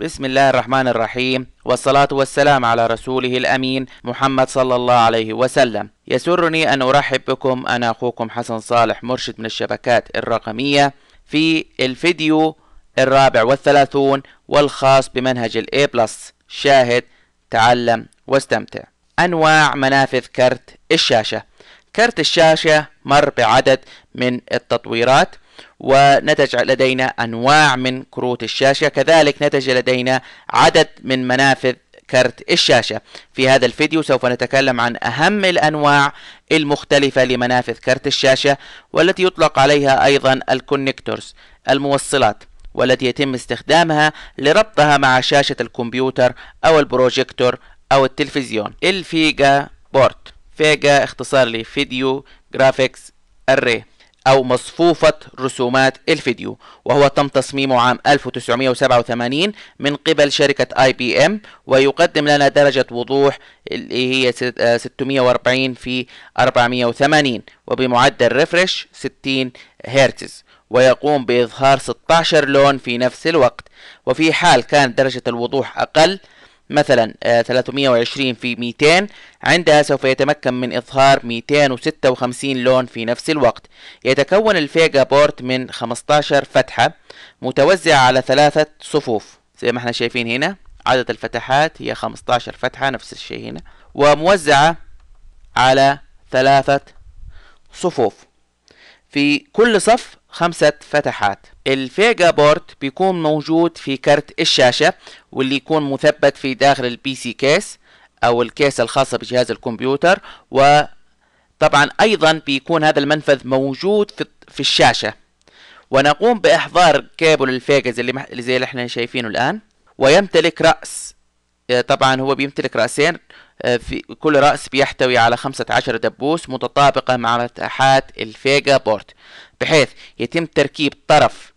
بسم الله الرحمن الرحيم والصلاة والسلام على رسوله الأمين محمد صلى الله عليه وسلم يسرني أن أرحب بكم أنا أخوكم حسن صالح مرشد من الشبكات الرقمية في الفيديو الرابع والثلاثون والخاص بمنهج الاي بلس شاهد تعلم واستمتع أنواع منافذ كرت الشاشة كرت الشاشة مر بعدد من التطويرات ونتج لدينا أنواع من كروت الشاشة كذلك نتج لدينا عدد من منافذ كارت الشاشة في هذا الفيديو سوف نتكلم عن أهم الأنواع المختلفة لمنافذ كارت الشاشة والتي يطلق عليها أيضا الكونكتورز الموصلات والتي يتم استخدامها لربطها مع شاشة الكمبيوتر أو البروجيكتور أو التلفزيون الفيجا بورت فيجا اختصار لفيديو جرافيكس أري أو مصفوفة رسومات الفيديو وهو تم تصميمه عام 1987 من قبل شركة اي بي ام ويقدم لنا درجة وضوح اللي هي 640 آه، في 480 وبمعدل ريفرش 60 هرتز ويقوم بإظهار 16 لون في نفس الوقت وفي حال كانت درجة الوضوح أقل مثلا 320 آه، في 200 عندها سوف يتمكن من إظهار 256 لون في نفس الوقت يتكون الفيجا بورت من 15 فتحة متوزعة على ثلاثة صفوف زي ما احنا شايفين هنا عدد الفتحات هي 15 فتحة نفس الشيء هنا وموزعة على ثلاثة صفوف في كل صف خمسة فتحات الفيجا بورت بيكون موجود في كرت الشاشة واللي يكون مثبت في داخل البي سي كيس أو الكيس الخاصة بجهاز الكمبيوتر وطبعا أيضا بيكون هذا المنفذ موجود في الشاشة ونقوم بإحضار كابل الفيجا زي اللي زي اللي احنا شايفينه الآن ويمتلك رأس آه، طبعا هو بيمتلك رأسين آه، في كل رأس بيحتوي على خمسة عشر دبوس متطابقة مع مساحات الفيجا بورت بحيث يتم تركيب طرف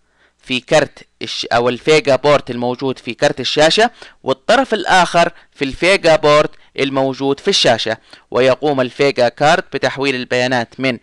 في كرت الش... او الفيجا بورت الموجود في كرت الشاشة والطرف الاخر في الفيجا بورت الموجود في الشاشة ويقوم الفيجا كارد بتحويل البيانات من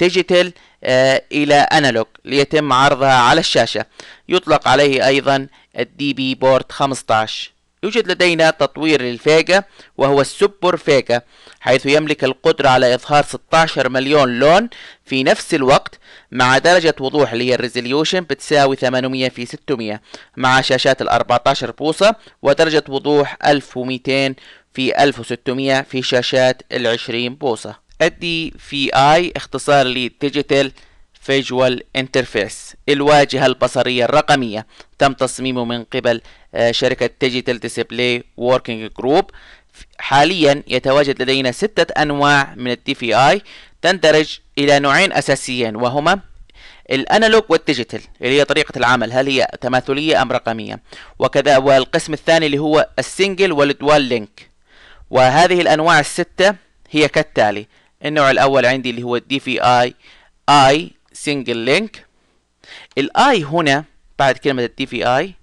ديجيتال آه، آه، الى انالوج ليتم عرضها على الشاشة يطلق عليه ايضا الدي بي بورت 15 يوجد لدينا تطوير للفيجا وهو السوبر فيجا حيث يملك القدرة على إظهار 16 مليون لون في نفس الوقت مع درجة وضوح اللي هي الريزوليوشن بتساوي 800 في 600 مع شاشات ال 14 بوصة ودرجة وضوح 1200 في 1600 في شاشات ال 20 بوصة الدي في اي اختصار لديجيتال فيجوال انترفيس الواجهة البصرية الرقمية تم تصميمه من قبل آه، شركة ديجيتال ديسبلاي ووركينج جروب حاليا يتواجد لدينا ستة أنواع من الدي في آي تندرج إلى نوعين أساسيين وهما الانالوج والديجيتال اللي هي طريقه العمل هل هي تماثليه ام رقميه وكذا والقسم الثاني اللي هو السنجل والدوال لينك وهذه الانواع السته هي كالتالي النوع الاول عندي اللي هو دي في اي اي سنجل لينك الاي هنا بعد كلمه الدي في اي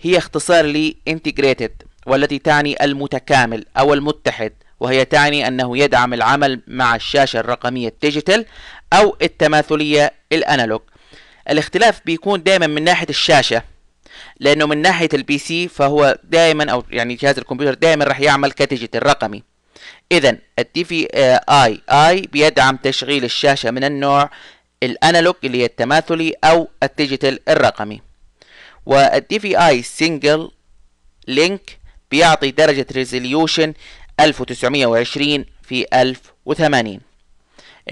هي اختصار لانتجريتد والتي تعني المتكامل او المتحد وهي تعني أنه يدعم العمل مع الشاشة الرقمية الديجيتال أو التماثلية الأنالوج الاختلاف بيكون دائما من ناحية الشاشة لأنه من ناحية البي سي فهو دائما أو يعني جهاز الكمبيوتر دائما راح يعمل كديجيتال رقمي إذا الدي في آي آي بيدعم تشغيل الشاشة من النوع الأنالوج اللي هي التماثلي أو الديجيتال الرقمي والدي في آي سنجل لينك بيعطي درجة ريزوليوشن 1920 في 1080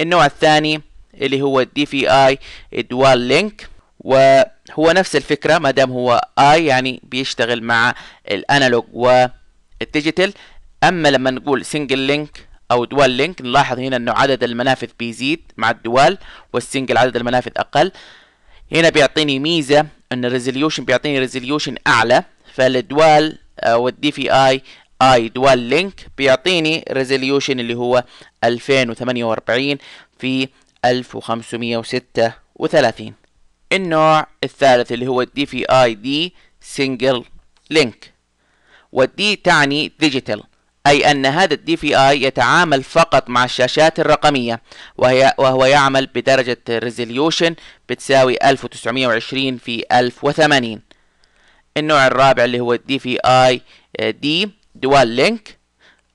النوع الثاني اللي هو دي في اي دوال لينك وهو نفس الفكرة ما دام هو اي يعني بيشتغل مع الانالوج والديجيتال اما لما نقول سنجل لينك او دوال لينك نلاحظ هنا انه عدد المنافذ بيزيد مع الدوال والسنجل عدد المنافذ اقل هنا بيعطيني ميزة ان الريزوليوشن بيعطيني ريزوليوشن اعلى فالدوال والدي في اي اي دوال لينك بيعطيني ريزوليوشن اللي هو 2048 في 1536 النوع الثالث اللي هو الدي في اي دي سنجل لينك والدي تعني ديجيتال أي أن هذا الدي في آي يتعامل فقط مع الشاشات الرقمية وهي وهو يعمل بدرجة ريزوليوشن بتساوي 1920 في 1080 النوع الرابع اللي هو الدي في آي دي دوال لينك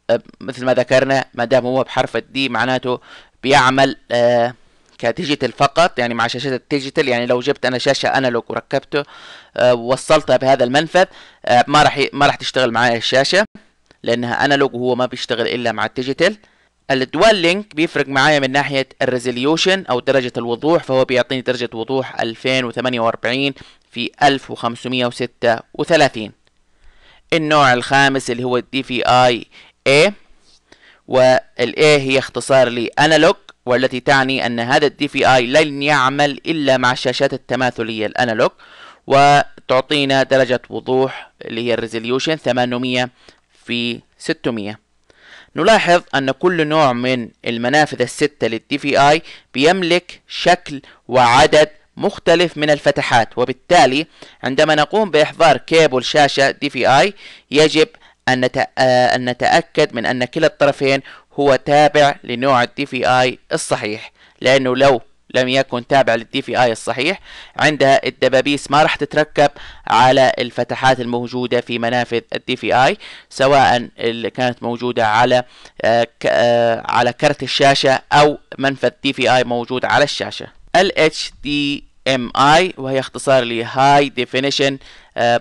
أه، مثل ما ذكرنا ما دام هو بحرف الدي معناته بيعمل أه، كديجيتال فقط يعني مع شاشات الديجيتال يعني لو جبت انا شاشه انالوج وركبته ووصلتها أه، بهذا المنفذ ما راح ما راح تشتغل معايا الشاشه لانها انالوج وهو ما بيشتغل الا مع الديجيتال الدوال لينك بيفرق معايا من ناحيه الريزوليوشن او درجه الوضوح فهو بيعطيني درجه وضوح 2048 في 1536 النوع الخامس اللي هو الدي في اي اي والاي هي اختصار لانالوج والتي تعني ان هذا الدي في اي لن يعمل الا مع الشاشات التماثليه الانالوج وتعطينا درجه وضوح اللي هي الريزوليوشن 800 في 600 نلاحظ أن كل نوع من المنافذ الستة للدي في آي بيملك شكل وعدد مختلف من الفتحات وبالتالي عندما نقوم بإحضار كيبل شاشة DVI يجب آه، أن نتأكد من أن كلا الطرفين هو تابع لنوع الدي في اي الصحيح لأنه لو لم يكن تابع للدي في اي الصحيح عندها الدبابيس ما راح تتركب على الفتحات الموجودة في منافذ الدي في اي سواء اللي كانت موجودة على آه، آه، على كرت الشاشة أو منفذ دي في اي موجود على الشاشة ال HDMI ام اي وهي اختصار لـ ديفينيشن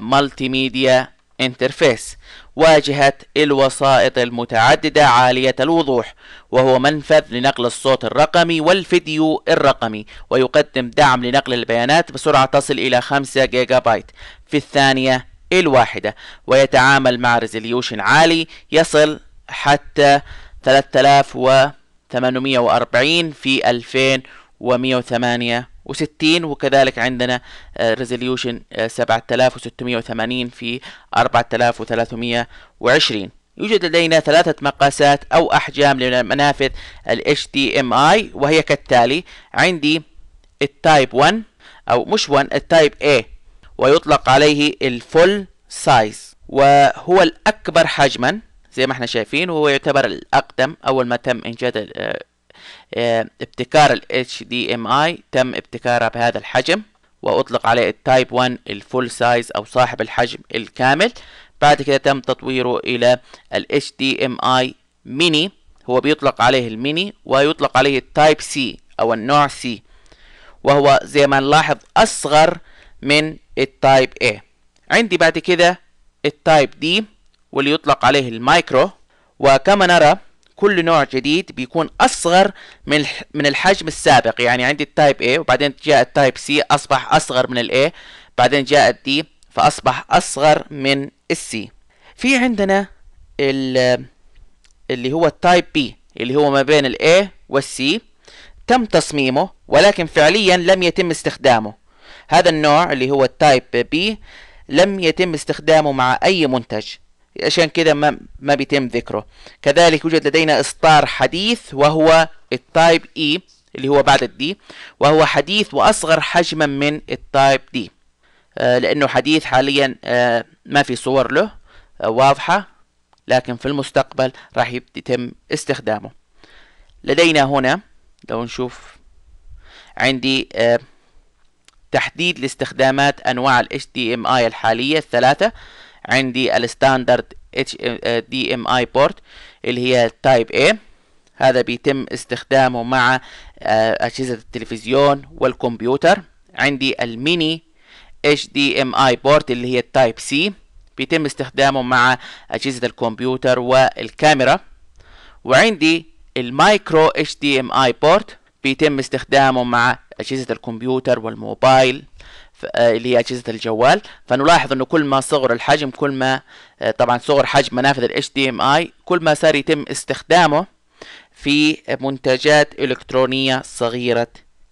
مالتي ميديا انترفيس واجهة الوسائط المتعددة عالية الوضوح وهو منفذ لنقل الصوت الرقمي والفيديو الرقمي ويقدم دعم لنقل البيانات بسرعة تصل إلى 5 جيجا بايت في الثانية الواحدة ويتعامل مع ريزوليوشن عالي يصل حتى 3840 في 2108 وستين وكذلك عندنا ريزوليوشن آه، آه، سبعة آلاف وستمية وثمانين في أربعة آلاف وثلاثمية وعشرين يوجد لدينا ثلاثة مقاسات أو أحجام لمنافذ ال HDMI وهي كالتالي عندي التايب 1 أو مش 1 التايب A ويطلق عليه الفول سايز وهو الأكبر حجما زي ما احنا شايفين وهو يعتبر الأقدم أول ما تم إنجاد آه، ابتكار ال HDMI تم ابتكارها بهذا الحجم وأطلق عليه التايب 1 الفول سايز أو صاحب الحجم الكامل بعد كده تم تطويره إلى ال HDMI ميني هو بيطلق عليه الميني ويطلق عليه التايب سي أو النوع سي وهو زي ما نلاحظ أصغر من التايب A عندي بعد كده التايب D واللي يطلق عليه المايكرو وكما نرى كل نوع جديد بيكون اصغر من من الحجم السابق يعني عندي التايب A وبعدين جاء التايب C اصبح اصغر من الاي بعدين جاء الدي فاصبح اصغر من السي في عندنا اللي هو التايب B اللي هو ما بين الاي والسي تم تصميمه ولكن فعليا لم يتم استخدامه هذا النوع اللي هو التايب B لم يتم استخدامه مع اي منتج عشان كده ما, ما بيتم ذكره كذلك يوجد لدينا إصدار حديث وهو التايب E اللي هو بعد الدي وهو حديث وأصغر حجما من التايب آه، دي لأنه حديث حاليا آه، ما في صور له آه، واضحة لكن في المستقبل راح يتم استخدامه لدينا هنا لو نشوف عندي تحديد لاستخدامات أنواع ال HDMI الحالية الثلاثة عندي الستاندرد دي ام اي بورت اللي هي تايب A هذا بيتم استخدامه مع آه، أجهزة التلفزيون والكمبيوتر عندي الميني HDMI بورت اللي هي تايب C بيتم استخدامه مع أجهزة الكمبيوتر والكاميرا وعندي المايكرو HDMI بورت بيتم استخدامه مع أجهزة الكمبيوتر والموبايل آه، اللي هي اجهزه الجوال فنلاحظ انه كل ما صغر الحجم كل ما آه، طبعا صغر حجم منافذ ال HDMI كل ما صار يتم استخدامه في منتجات الكترونيه صغيره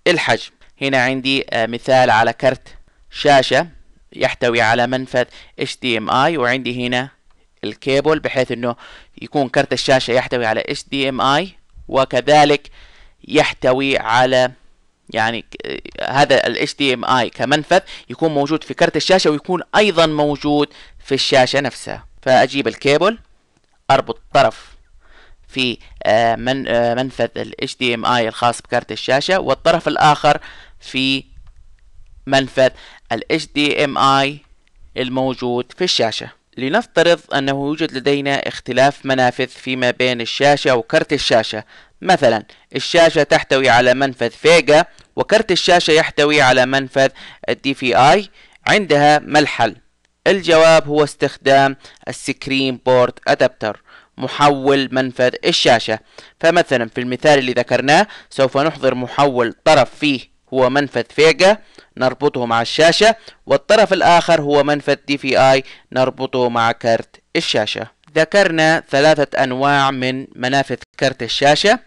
الحجم هنا عندي آه، مثال على كرت شاشه يحتوي على منفذ HDMI وعندي هنا الكيبل بحيث انه يكون كرت الشاشه يحتوي على HDMI وكذلك يحتوي على يعني هذا ال HDMI كمنفذ يكون موجود في كرت الشاشة ويكون أيضا موجود في الشاشة نفسها فأجيب الكيبل أربط طرف في آه، من آه، منفذ ال HDMI الخاص بكارت الشاشة والطرف الآخر في منفذ ال HDMI الموجود في الشاشة لنفترض أنه يوجد لدينا اختلاف منافذ فيما بين الشاشة وكرت الشاشة مثلا الشاشة تحتوي على منفذ فيجا وكرت الشاشة يحتوي على منفذ الدي في اي عندها ما الحل الجواب هو استخدام السكرين بورد ادابتر محول منفذ الشاشة فمثلا في المثال اللي ذكرناه سوف نحضر محول طرف فيه هو منفذ فيجا نربطه مع الشاشة والطرف الآخر هو منفذ دي في آي نربطه مع كارت الشاشة ذكرنا ثلاثة أنواع من منافذ كارت الشاشة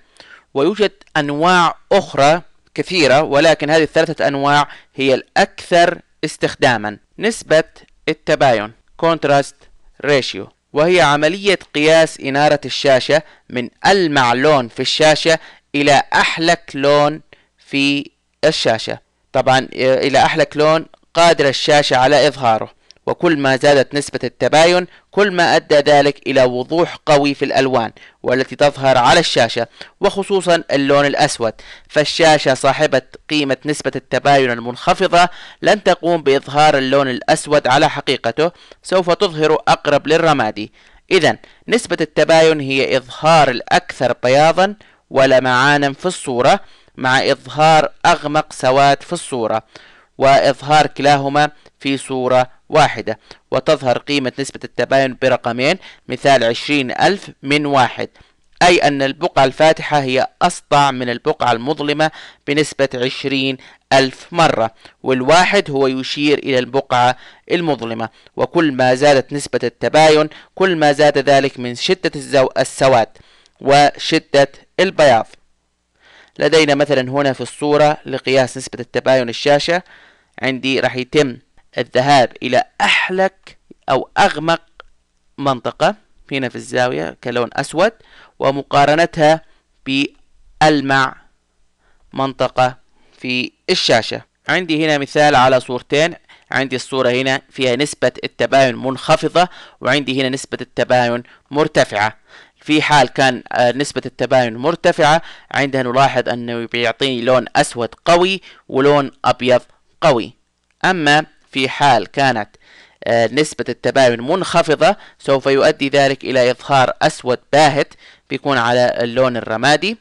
ويوجد أنواع أخرى كثيرة ولكن هذه الثلاثة أنواع هي الأكثر استخداما نسبة التباين Contrast Ratio وهي عملية قياس إنارة الشاشة من ألمع لون في الشاشة إلى أحلك لون في الشاشة طبعا آه، إلى أحلى لون قادرة الشاشة على إظهاره وكل ما زادت نسبة التباين كل ما أدى ذلك إلى وضوح قوي في الألوان والتي تظهر على الشاشة وخصوصا اللون الأسود فالشاشة صاحبة قيمة نسبة التباين المنخفضة لن تقوم بإظهار اللون الأسود على حقيقته سوف تظهر أقرب للرمادي إذا نسبة التباين هي إظهار الأكثر بياضا ولمعانا في الصورة مع إظهار أغمق سواد في الصورة وإظهار كلاهما في صورة واحدة وتظهر قيمة نسبة التباين برقمين مثال عشرين ألف من واحد أي أن البقعة الفاتحة هي أسطع من البقعة المظلمة بنسبة عشرين ألف مرة والواحد هو يشير إلى البقعة المظلمة وكل ما زادت نسبة التباين كل ما زاد ذلك من شدة السواد وشدة البياض لدينا مثلا هنا في الصورة لقياس نسبة التباين الشاشة عندي راح يتم الذهاب إلى أحلك أو أغمق منطقة هنا في الزاوية كلون أسود ومقارنتها بألمع منطقة في الشاشة عندي هنا مثال على صورتين عندي الصورة هنا فيها نسبة التباين منخفضة وعندي هنا نسبة التباين مرتفعة في حال كان آه، نسبة التباين مرتفعة عندها نلاحظ أنه بيعطيني لون أسود قوي ولون أبيض قوي أما في حال كانت آه، نسبة التباين منخفضة سوف يؤدي ذلك إلى إظهار أسود باهت بيكون على اللون الرمادي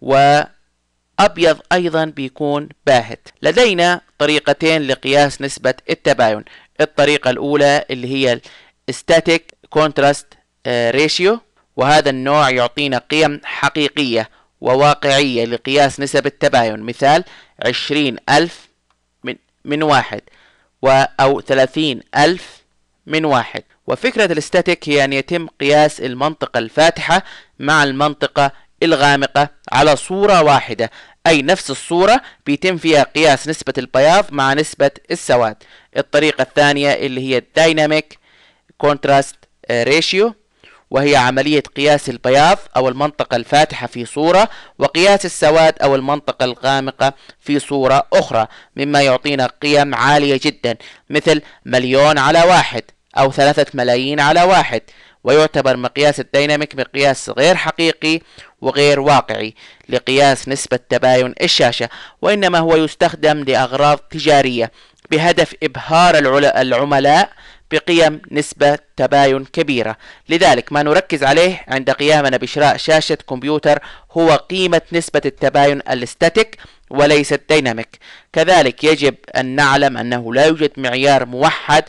وأبيض أيضا بيكون باهت لدينا طريقتين لقياس نسبة التباين الطريقة الأولى اللي هي Static Contrast آه، Ratio وهذا النوع يعطينا قيم حقيقية وواقعية لقياس نسب التباين مثال عشرين ألف من, من واحد و أو ثلاثين ألف من واحد وفكرة الاستاتيك هي أن يتم قياس المنطقة الفاتحة مع المنطقة الغامقة على صورة واحدة أي نفس الصورة بيتم فيها قياس نسبة البياض مع نسبة السواد الطريقة الثانية اللي هي الدايناميك كونتراست ريشيو وهي عملية قياس البياض أو المنطقة الفاتحة في صورة وقياس السواد أو المنطقة الغامقة في صورة أخرى مما يعطينا قيم عالية جدا مثل مليون على واحد أو ثلاثة ملايين على واحد ويعتبر مقياس الديناميك مقياس غير حقيقي وغير واقعي لقياس نسبة تباين الشاشة وإنما هو يستخدم لأغراض تجارية بهدف إبهار العملاء بقيم نسبة تباين كبيرة لذلك ما نركز عليه عند قيامنا بشراء شاشة كمبيوتر هو قيمة نسبة التباين الاستاتيك وليست ديناميك كذلك يجب أن نعلم أنه لا يوجد معيار موحد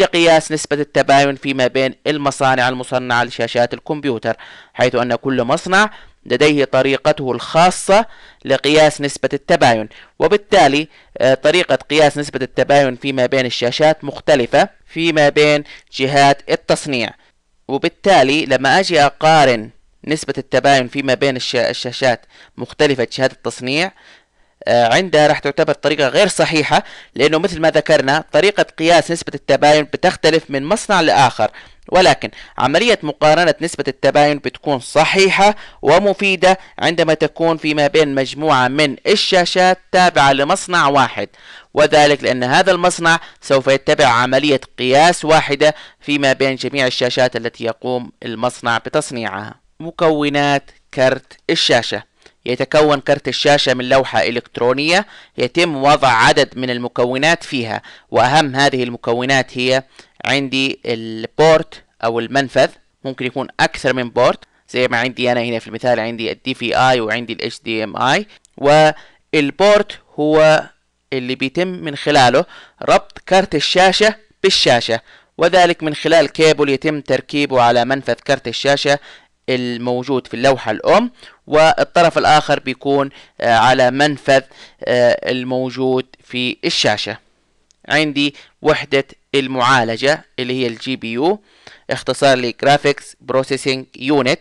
لقياس نسبة التباين فيما بين المصانع المصنعة لشاشات الكمبيوتر حيث أن كل مصنع لديه طريقته الخاصة لقياس نسبة التباين وبالتالي آه، طريقة قياس نسبة التباين فيما بين الشاشات مختلفة فيما بين جهات التصنيع وبالتالي لما أجي أقارن نسبة التباين فيما بين الشاشات مختلفة جهات التصنيع آه، عندها راح تعتبر طريقة غير صحيحة لأنه مثل ما ذكرنا طريقة قياس نسبة التباين بتختلف من مصنع لآخر ولكن عملية مقارنة نسبة التباين بتكون صحيحة ومفيدة عندما تكون فيما بين مجموعة من الشاشات تابعة لمصنع واحد وذلك لأن هذا المصنع سوف يتبع عملية قياس واحدة فيما بين جميع الشاشات التي يقوم المصنع بتصنيعها مكونات كرت الشاشة يتكون كرت الشاشة من لوحة إلكترونية يتم وضع عدد من المكونات فيها وأهم هذه المكونات هي عندي البورت أو المنفذ ممكن يكون أكثر من بورت زي ما عندي أنا هنا في المثال عندي الدي في آي وعندي الـ HDMI والبورت هو اللي بيتم من خلاله ربط كرت الشاشة بالشاشة وذلك من خلال كيبل يتم تركيبه على منفذ كرت الشاشة الموجود في اللوحة الأم والطرف الآخر بيكون آه، على منفذ آه، الموجود في الشاشة عندي وحدة المعالجة اللي هي الجي بي يو اختصار لي جرافيكس بروسيسنج يونت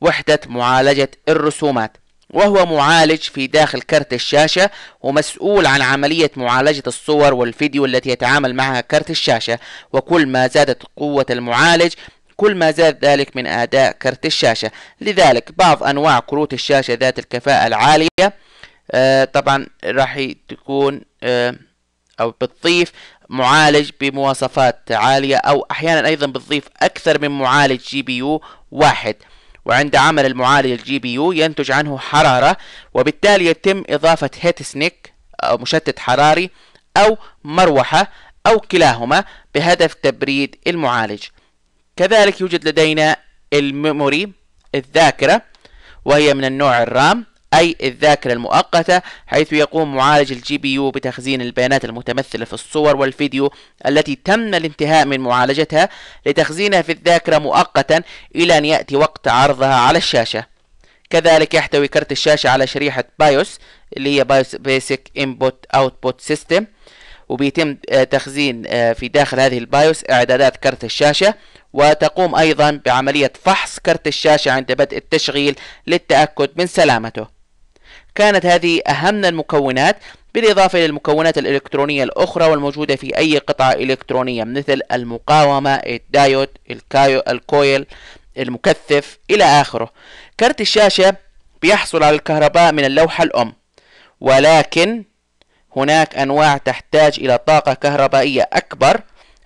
وحدة معالجة الرسومات وهو معالج في داخل كرت الشاشة ومسؤول عن عملية معالجة الصور والفيديو التي يتعامل معها كرت الشاشة وكل ما زادت قوة المعالج كل ما زاد ذلك من أداء كرت الشاشة لذلك بعض أنواع كروت الشاشة ذات الكفاءة العالية آه طبعا راح تكون آه أو بتضيف معالج بمواصفات عالية أو أحيانا أيضا بتضيف أكثر من معالج جي بي يو واحد وعند عمل المعالج الجي بي يو ينتج عنه حرارة وبالتالي يتم إضافة هيت سنيك أو مشتت حراري أو مروحة أو كلاهما بهدف تبريد المعالج كذلك يوجد لدينا الميموري الذاكرة وهي من النوع الرام أي الذاكرة المؤقتة حيث يقوم معالج الجي بي يو بتخزين البيانات المتمثلة في الصور والفيديو التي تم الانتهاء من معالجتها لتخزينها في الذاكرة مؤقتا إلى أن يأتي وقت عرضها على الشاشة كذلك يحتوي كرت الشاشة على شريحة بايوس اللي هي بايوس بيسك انبوت اوتبوت سيستم وبيتم آه، تخزين آه، في داخل هذه البايوس اعدادات كرت الشاشة وتقوم أيضا بعملية فحص كرت الشاشة عند بدء التشغيل للتأكد من سلامته كانت هذه أهم المكونات بالإضافة للمكونات الإلكترونية الأخرى والموجودة في أي قطعة إلكترونية مثل المقاومة، الدايود، الكايو، الكويل، المكثف إلى آخره كرت الشاشة بيحصل على الكهرباء من اللوحة الأم ولكن هناك أنواع تحتاج إلى طاقة كهربائية أكبر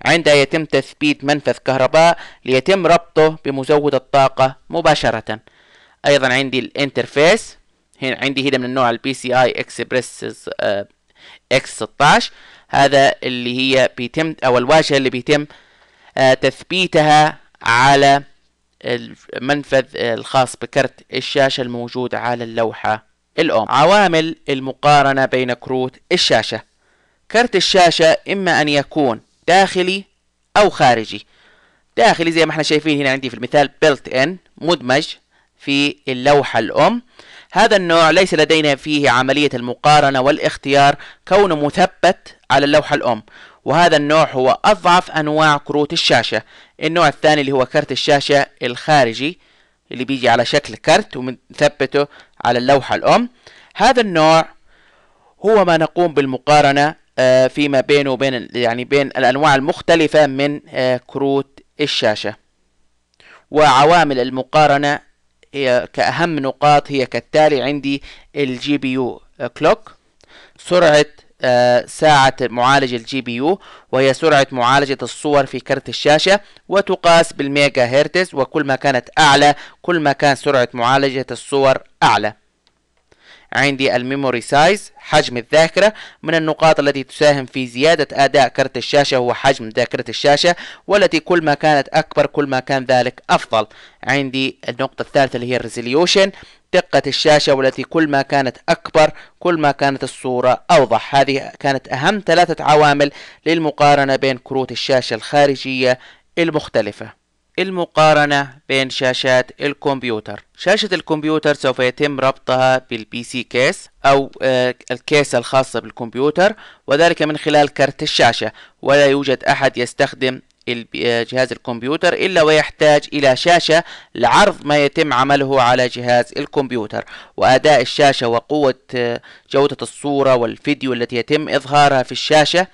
عندها يتم تثبيت منفذ كهرباء ليتم ربطه بمزود الطاقة مباشرة أيضا عندي الانترفيس هنا عندي هنا من النوع البي سي اي اكسبريس اكس 16 هذا اللي هي بيتم او الواجهة اللي بيتم آه، تثبيتها على المنفذ الخاص بكرت الشاشة الموجود على اللوحة الأم عوامل المقارنة بين كروت الشاشة كرت الشاشة إما أن يكون داخلي أو خارجي داخلي زي ما احنا شايفين هنا عندي في المثال بيلت ان مدمج في اللوحة الأم هذا النوع ليس لدينا فيه عملية المقارنة والاختيار كونه مثبت على اللوحة الأم وهذا النوع هو أضعف أنواع كروت الشاشة النوع الثاني اللي هو كرت الشاشة الخارجي اللي بيجي على شكل كرت ومثبته على اللوحة الأم هذا النوع هو ما نقوم بالمقارنة آه، فيما بينه وبين يعني بين الأنواع المختلفة من آه، كروت الشاشة وعوامل المقارنة هي كأهم نقاط هي كالتالي عندي الجي بي يو كلوك سرعة آه، ساعة معالج الجي بي يو وهي سرعة معالجة الصور في كرت الشاشة وتقاس بالميجا هرتز وكل ما كانت أعلى كل ما كان سرعة معالجة الصور أعلى عندي الميموري سايز حجم الذاكرة من النقاط التي تساهم في زيادة أداء كرت الشاشة هو حجم ذاكرة الشاشة والتي كل ما كانت أكبر كل ما كان ذلك أفضل عندي النقطة الثالثة اللي هي الريزوليوشن دقة الشاشة والتي كل ما كانت أكبر كل ما كانت الصورة أوضح هذه كانت أهم ثلاثة عوامل للمقارنة بين كروت الشاشة الخارجية المختلفة المقارنة بين شاشات الكمبيوتر شاشة الكمبيوتر سوف يتم ربطها بالبي سي كيس أو آه، الكيس الخاصة بالكمبيوتر وذلك من خلال كرت الشاشة ولا يوجد أحد يستخدم آه، جهاز الكمبيوتر إلا ويحتاج إلى شاشة لعرض ما يتم عمله على جهاز الكمبيوتر وأداء الشاشة وقوة آه، جودة الصورة والفيديو التي يتم إظهارها في الشاشة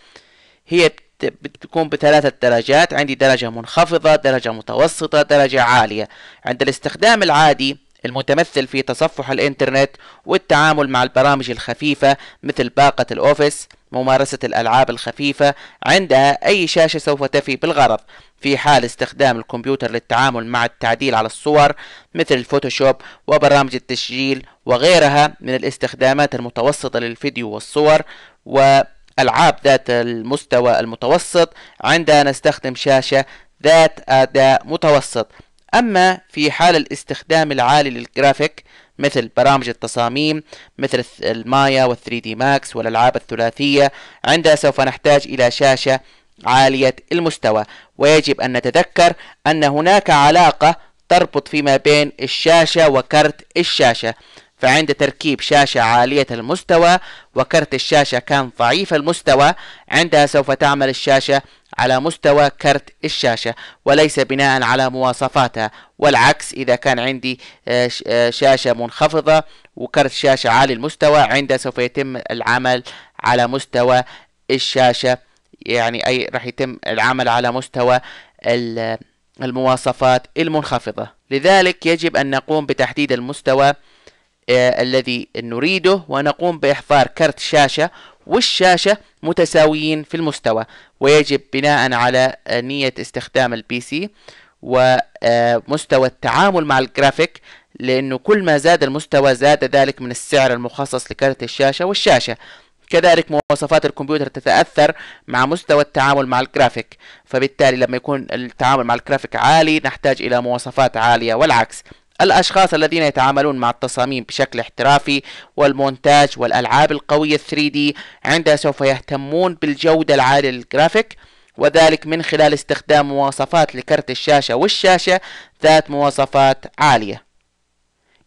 هي بتكون بثلاثة درجات عندي درجة منخفضة درجة متوسطة درجة عالية عند الاستخدام العادي المتمثل في تصفح الإنترنت والتعامل مع البرامج الخفيفة مثل باقة الأوفيس ممارسة الألعاب الخفيفة عندها أي شاشة سوف تفي بالغرض في حال استخدام الكمبيوتر للتعامل مع التعديل على الصور مثل الفوتوشوب وبرامج التسجيل وغيرها من الاستخدامات المتوسطة للفيديو والصور و ألعاب ذات المستوى المتوسط عندها نستخدم شاشة ذات أداء متوسط أما في حال الاستخدام العالي للجرافيك مثل برامج التصاميم مثل المايا والثري دي ماكس والألعاب الثلاثية عندها سوف نحتاج إلى شاشة عالية المستوى ويجب أن نتذكر أن هناك علاقة تربط فيما بين الشاشة وكرت الشاشة فعند تركيب شاشة عالية المستوى وكرت الشاشة كان ضعيف المستوى عندها سوف تعمل الشاشة على مستوى كرت الشاشة وليس بناء على مواصفاتها والعكس إذا كان عندي آه، آه، شاشة منخفضة وكرت شاشة عالي المستوى عندها سوف يتم العمل على مستوى الشاشة يعني أي راح يتم العمل على مستوى المواصفات المنخفضة لذلك يجب أن نقوم بتحديد المستوى آه، الذي نريده ونقوم بإحضار كرت شاشة والشاشة متساويين في المستوى ويجب بناء على آه، نية استخدام البي سي ومستوى آه، التعامل مع الجرافيك لأنه كل ما زاد المستوى زاد ذلك من السعر المخصص لكرت الشاشة والشاشة كذلك مواصفات الكمبيوتر تتأثر مع مستوى التعامل مع الجرافيك فبالتالي لما يكون التعامل مع الجرافيك عالي نحتاج إلى مواصفات عالية والعكس الأشخاص الذين يتعاملون مع التصاميم بشكل احترافي والمونتاج والألعاب القوية 3D عندها سوف يهتمون بالجودة العالية للجرافيك وذلك من خلال استخدام مواصفات لكرت الشاشة والشاشة ذات مواصفات عالية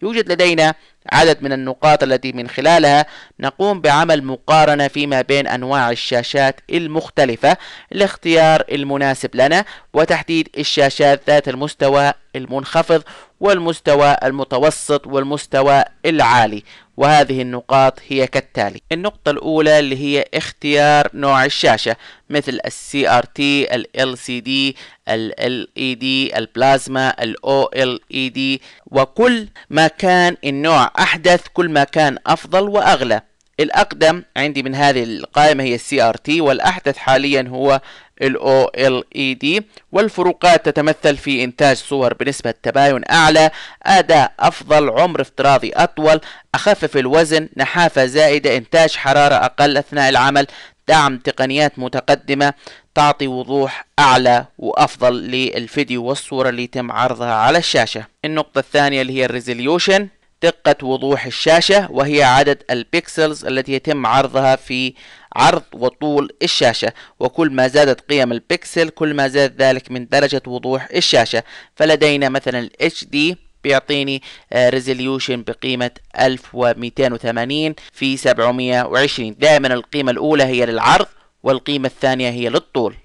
يوجد لدينا عدد من النقاط التي من خلالها نقوم بعمل مقارنة فيما بين أنواع الشاشات المختلفة لاختيار المناسب لنا وتحديد الشاشات ذات المستوى المنخفض والمستوى المتوسط والمستوى العالي وهذه النقاط هي كالتالي النقطة الأولى اللي هي اختيار نوع الشاشة مثل الـ CRT الـ LCD الـ LED البلازما الـ OLED وكل ما كان النوع أحدث كل ما كان أفضل وأغلى الأقدم عندي من هذه القائمة هي CRT والأحدث حاليا هو ال OLED والفروقات تتمثل في إنتاج صور بنسبة تباين أعلى أداء أفضل عمر افتراضي أطول أخفف الوزن نحافة زائدة إنتاج حرارة أقل أثناء العمل دعم تقنيات متقدمة تعطي وضوح أعلى وأفضل للفيديو والصورة اللي يتم عرضها على الشاشة النقطة الثانية اللي هي الريزوليوشن دقة وضوح الشاشة وهي عدد البكسلز التي يتم عرضها في عرض وطول الشاشة وكل ما زادت قيم البكسل كل ما زاد ذلك من درجة وضوح الشاشة فلدينا مثلا ال HD بيعطيني ريزوليوشن آه، بقيمة 1280 في 720 دائما القيمة الأولى هي للعرض والقيمة الثانية هي للطول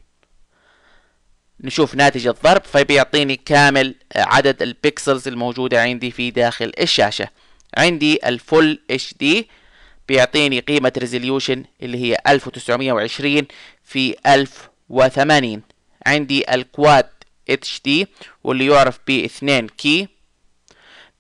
نشوف ناتج الضرب فبيعطيني كامل عدد البكسلز الموجودة عندي في داخل الشاشة عندي الفول اتش دي بيعطيني قيمة ريزوليوشن اللي هي 1920 في 1080 عندي الكواد اتش دي واللي يعرف ب 2 كي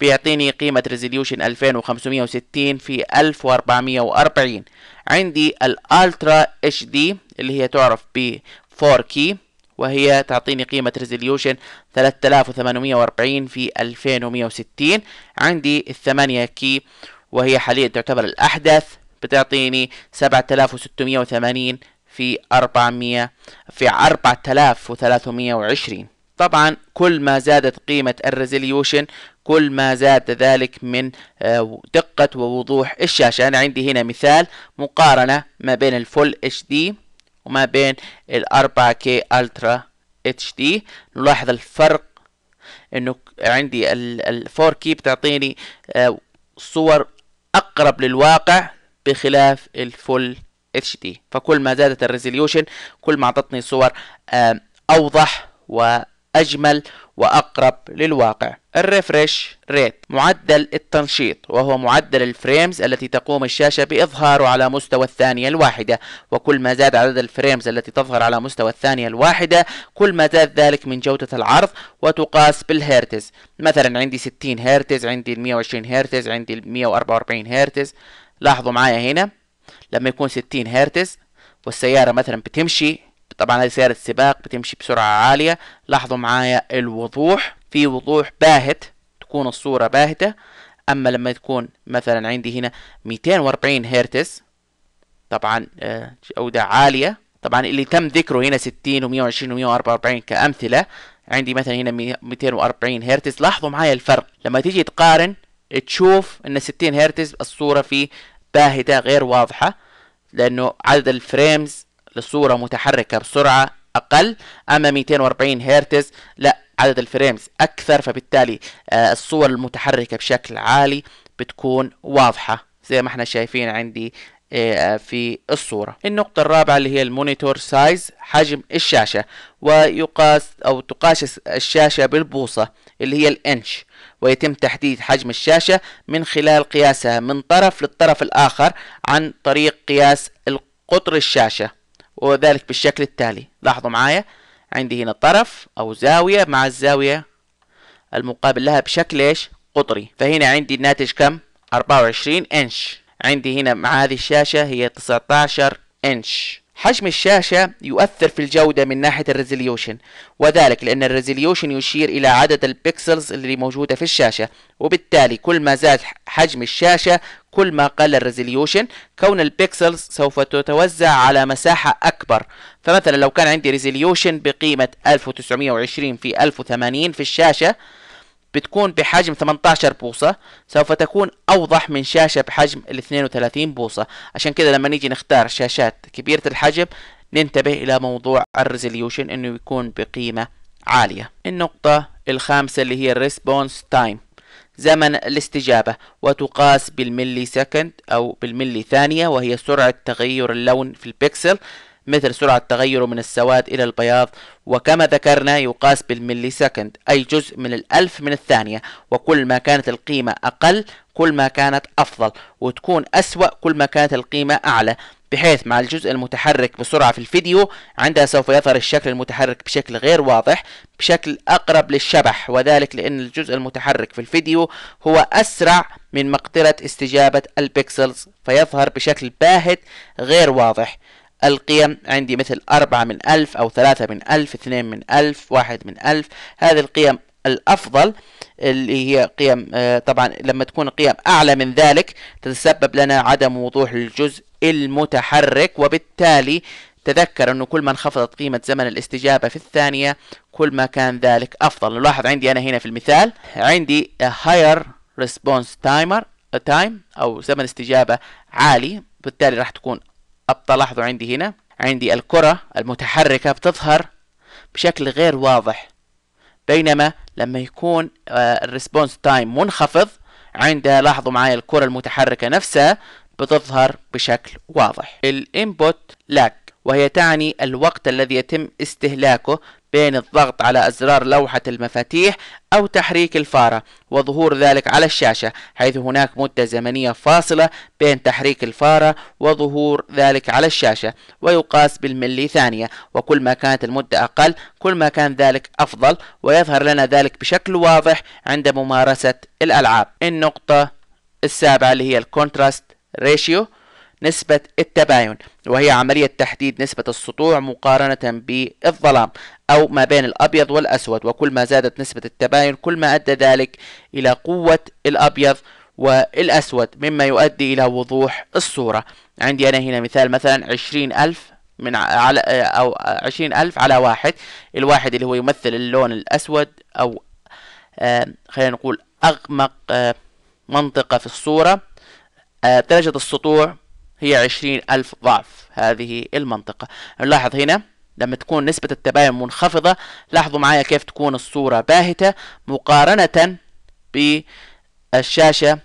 بيعطيني قيمة ريزوليوشن 2560 في 1440 عندي الالترا اتش دي اللي هي تعرف ب 4 كي وهي تعطيني قيمة ريزوليوشن 3840 في 2160 عندي الثمانية كي وهي حاليا تعتبر الأحدث بتعطيني 7680 في 400 في 4320 طبعا كل ما زادت قيمة الريزوليوشن كل ما زاد ذلك من آه، دقة ووضوح الشاشة أنا عندي هنا مثال مقارنة ما بين الفول اتش دي وما بين ال 4K Ultra HD نلاحظ الفرق انه عندي ال 4K بتعطيني آه، صور اقرب للواقع بخلاف الفول اتش دي فكل ما زادت الريزوليوشن كل ما اعطتني صور آه، اوضح و أجمل وأقرب للواقع الريفرش ريت معدل التنشيط وهو معدل الفريمز التي تقوم الشاشة بإظهاره على مستوى الثانية الواحدة وكل ما زاد عدد الفريمز التي تظهر على مستوى الثانية الواحدة كل ما زاد ذلك من جودة العرض وتقاس بالهرتز مثلا عندي 60 هرتز عندي 120 هرتز عندي 144 هرتز لاحظوا معايا هنا لما يكون 60 هرتز والسيارة مثلا بتمشي طبعا هذه سيارة سباق بتمشي بسرعة عالية لاحظوا معايا الوضوح في وضوح باهت تكون الصورة باهتة اما لما تكون مثلا عندي هنا 240 هرتز طبعا آه، جودة عالية طبعا اللي تم ذكره هنا 60 و120 و144 كأمثلة عندي مثلا هنا 240 هرتز لاحظوا معايا الفرق لما تيجي تقارن تشوف ان 60 هرتز الصورة فيه باهتة غير واضحة لانه عدد الفريمز للصورة متحركة بسرعة أقل أما 240 هرتز لا عدد الفريمز أكثر فبالتالي آه، الصور المتحركة بشكل عالي بتكون واضحة زي ما احنا شايفين عندي آه، في الصورة النقطة الرابعة اللي هي المونيتور سايز حجم الشاشة ويقاس أو تقاس الشاشة بالبوصة اللي هي الإنش ويتم تحديد حجم الشاشة من خلال قياسها من طرف للطرف الآخر عن طريق قياس قطر الشاشة وذلك بالشكل التالي لاحظوا معايا عندي هنا طرف أو زاوية مع الزاوية المقابل لها بشكل إيش قطري فهنا عندي الناتج كم 24 إنش عندي هنا مع هذه الشاشة هي 19 إنش حجم الشاشة يؤثر في الجودة من ناحية الريزوليوشن وذلك لأن الريزوليوشن يشير إلى عدد البكسلز اللي موجودة في الشاشة وبالتالي كل ما زاد حجم الشاشة كل ما قل الريزوليوشن كون البكسلز سوف تتوزع على مساحة أكبر فمثلا لو كان عندي ريزوليوشن بقيمة 1920 في 1080 في الشاشة بتكون بحجم 18 بوصة سوف تكون أوضح من شاشة بحجم ال 32 بوصة عشان كده لما نيجي نختار شاشات كبيرة الحجم ننتبه إلى موضوع الريزوليوشن إنه يكون بقيمة عالية النقطة الخامسة اللي هي الريسبونس تايم زمن الاستجابة وتقاس بالملي سكند أو بالملي ثانية وهي سرعة تغير اللون في البكسل مثل سرعة تغيره من السواد إلى البياض وكما ذكرنا يقاس بالملي سكند أي جزء من الألف من الثانية وكل ما كانت القيمة أقل كل ما كانت أفضل وتكون أسوأ كل ما كانت القيمة أعلى بحيث مع الجزء المتحرك بسرعة في الفيديو عندها سوف يظهر الشكل المتحرك بشكل غير واضح بشكل أقرب للشبح وذلك لأن الجزء المتحرك في الفيديو هو أسرع من مقدرة استجابة البكسلز فيظهر بشكل باهت غير واضح القيم عندي مثل أربعة من ألف أو ثلاثة من ألف اثنين من ألف واحد من ألف هذه القيم الأفضل اللي هي قيم آه، طبعا لما تكون قيم أعلى من ذلك تتسبب لنا عدم وضوح الجزء المتحرك وبالتالي تذكر أنه كل ما انخفضت قيمة زمن الاستجابة في الثانية كل ما كان ذلك أفضل نلاحظ عندي أنا هنا في المثال عندي higher response timer time أو زمن استجابة عالي بالتالي راح تكون ابطأ لاحظوا عندي هنا عندي الكرة المتحركة بتظهر بشكل غير واضح بينما لما يكون آه، الريسبونس تايم منخفض عندها لاحظوا معايا الكرة المتحركة نفسها بتظهر بشكل واضح الانبوت لاك وهي تعني الوقت الذي يتم استهلاكه بين الضغط على أزرار لوحة المفاتيح أو تحريك الفارة وظهور ذلك على الشاشة حيث هناك مدة زمنية فاصلة بين تحريك الفارة وظهور ذلك على الشاشة ويقاس بالملي ثانية وكل ما كانت المدة أقل كل ما كان ذلك أفضل ويظهر لنا ذلك بشكل واضح عند ممارسة الألعاب النقطة السابعة اللي هي الكونتراست ريشيو نسبة التباين وهي عملية تحديد نسبة السطوع مقارنة بالظلام أو ما بين الأبيض والأسود وكل ما زادت نسبة التباين كل ما أدى ذلك إلى قوة الأبيض والأسود مما يؤدي إلى وضوح الصورة عندي أنا هنا مثال مثلا عشرين ألف من على أو عشرين ألف على واحد الواحد اللي هو يمثل اللون الأسود أو آه خلينا نقول أغمق آه منطقة في الصورة آه درجة السطوع هي عشرين ألف ضعف هذه المنطقة نلاحظ هنا لما تكون نسبة التباين منخفضة لاحظوا معايا كيف تكون الصورة باهتة مقارنة بالشاشة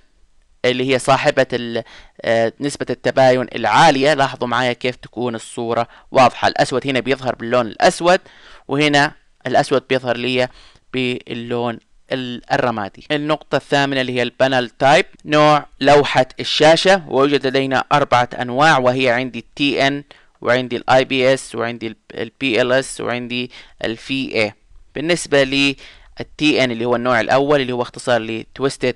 اللي هي صاحبة آه، نسبة التباين العالية لاحظوا معايا كيف تكون الصورة واضحة الأسود هنا بيظهر باللون الأسود وهنا الأسود بيظهر لي باللون الرمادي النقطة الثامنة اللي هي البانل تايب نوع لوحة الشاشة ويوجد لدينا أربعة أنواع وهي عندي تي ان وعندي الاي بي اس وعندي البي ال اس وعندي الفي اي بالنسبة للتي ان اللي هو النوع الأول اللي هو اختصار لتويستد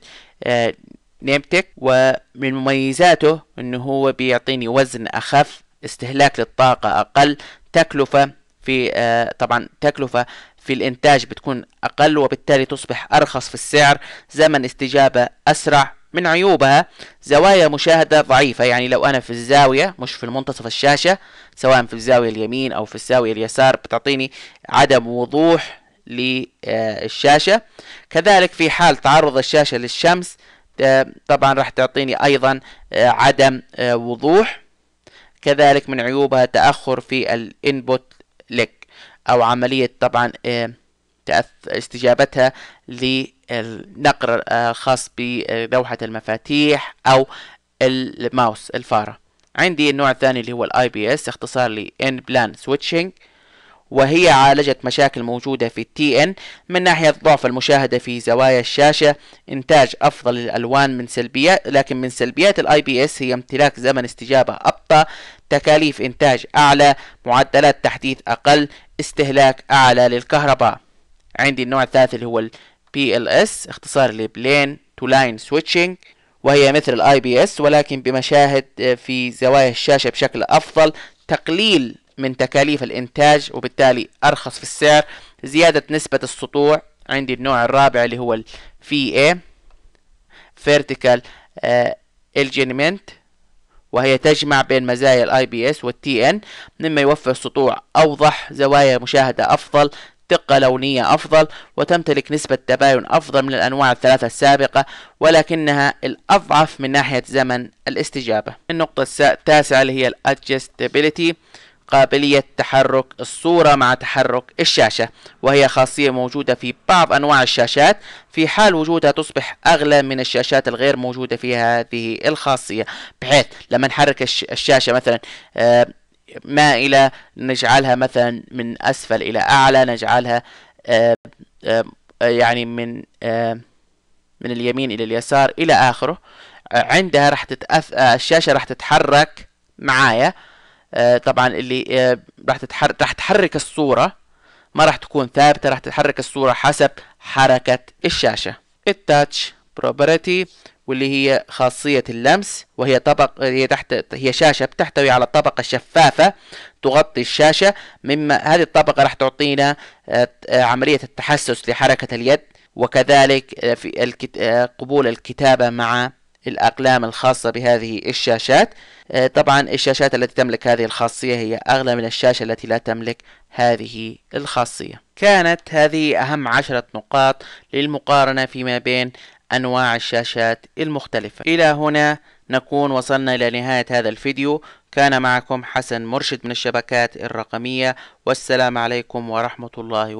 نيمتك آه، ومن مميزاته انه هو بيعطيني وزن اخف استهلاك للطاقة اقل تكلفة في آه، طبعا تكلفة في الإنتاج بتكون أقل وبالتالي تصبح أرخص في السعر زمن استجابة أسرع من عيوبها زوايا مشاهدة ضعيفة يعني لو أنا في الزاوية مش في منتصف الشاشة سواء في الزاوية اليمين أو في الزاوية اليسار بتعطيني عدم وضوح للشاشة كذلك في حال تعرض الشاشة للشمس آه، طبعا راح تعطيني أيضا آه، عدم آه، وضوح كذلك من عيوبها تأخر في الانبوت لك أو عملية طبعا آه، استجابتها للنقر الخاص آه، بلوحة المفاتيح أو الماوس الفارة عندي النوع الثاني اللي هو الاي بي اس اختصار لي ان بلان سويتشنج وهي عالجت مشاكل موجودة في التي ان من ناحية ضعف المشاهدة في زوايا الشاشة انتاج افضل الالوان من سلبيات لكن من سلبيات الاي بي اس هي امتلاك زمن استجابة ابطل مغطى تكاليف إنتاج أعلى معدلات تحديث أقل استهلاك أعلى للكهرباء عندي النوع الثالث اللي هو ال PLS اختصار لبلين تو لاين سويتشنج وهي مثل الاي بي اس ولكن بمشاهد آه، في زوايا الشاشة بشكل أفضل تقليل من تكاليف الإنتاج وبالتالي أرخص في السعر زيادة نسبة السطوع عندي النوع الرابع اللي هو ال VA Vertical Alignment آه، وهي تجمع بين مزايا الاي بي اس والتي ان مما يوفر سطوع اوضح زوايا مشاهدة افضل دقة لونية أفضل وتمتلك نسبة تباين أفضل من الأنواع الثلاثة السابقة ولكنها الأضعف من ناحية زمن الاستجابة النقطة التاسعة اللي هي الادجستابيليتي قابلية تحرك الصورة مع تحرك الشاشة وهي خاصية موجودة في بعض أنواع الشاشات في حال وجودها تصبح أغلى من الشاشات الغير موجودة فيها هذه الخاصية بحيث لما نحرك الشاشة مثلا آه، ما إلى نجعلها مثلا من أسفل إلى أعلى نجعلها آه، آه، يعني من من اليمين إلى اليسار إلى آخره عندها راح تتأث... الشاشة راح تتحرك معايا آه، طبعا اللي آه، راح تتحرك راح تحرك الصوره ما راح تكون ثابته راح تتحرك الصوره حسب حركه الشاشه التاتش بروبرتي واللي هي خاصية اللمس وهي طبق هي تحت هي شاشة بتحتوي على طبقة شفافة تغطي الشاشة مما هذه الطبقة راح تعطينا آه، عملية التحسس لحركة اليد وكذلك في قبول الكتابة مع الأقلام الخاصة بهذه الشاشات آه، طبعا الشاشات التي تملك هذه الخاصية هي أغلى من الشاشة التي لا تملك هذه الخاصية كانت هذه أهم عشرة نقاط للمقارنة فيما بين أنواع الشاشات المختلفة إلى هنا نكون وصلنا إلى نهاية هذا الفيديو كان معكم حسن مرشد من الشبكات الرقمية والسلام عليكم ورحمة الله وبركاته